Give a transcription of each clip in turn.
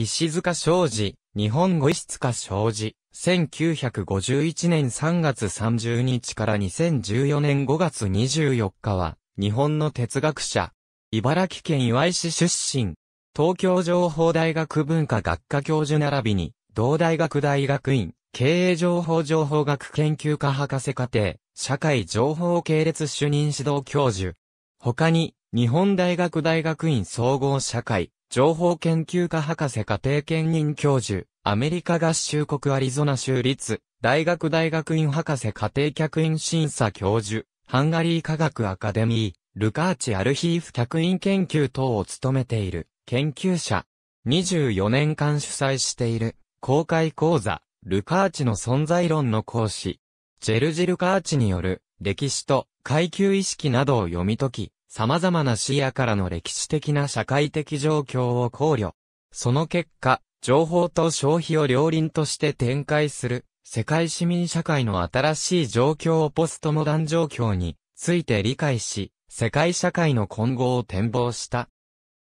石塚商事、日本語石塚商事、1951年3月30日から2014年5月24日は、日本の哲学者、茨城県岩井市出身、東京情報大学文化学科教授並びに、同大学大学院、経営情報情報学研究科博士課程、社会情報系列主任指導教授。他に、日本大学大学院総合社会、情報研究科博士家庭兼任教授、アメリカ合衆国アリゾナ州立、大学大学院博士家庭客員審査教授、ハンガリー科学アカデミー、ルカーチ・アルヒーフ客員研究等を務めている、研究者。24年間主催している、公開講座、ルカーチの存在論の講師、ジェルジ・ルカーチによる、歴史と階級意識などを読み解き、様々な視野からの歴史的な社会的状況を考慮。その結果、情報と消費を両輪として展開する、世界市民社会の新しい状況をポストモダン状況について理解し、世界社会の今後を展望した。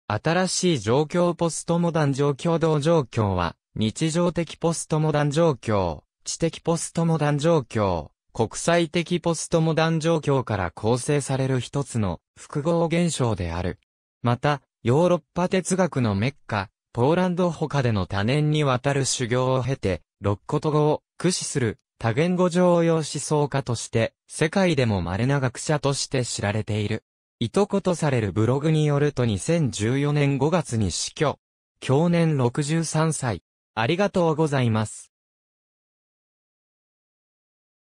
新しい状況ポストモダン状況同状況は、日常的ポストモダン状況、知的ポストモダン状況、国際的ポストモダン状況から構成される一つの複合現象である。また、ヨーロッパ哲学のメッカ、ポーランド他での多年にわたる修行を経て、六言語を駆使する多言語常用思想家として、世界でも稀な学者として知られている。いとことされるブログによると2014年5月に死去。去年63歳。ありがとうございます。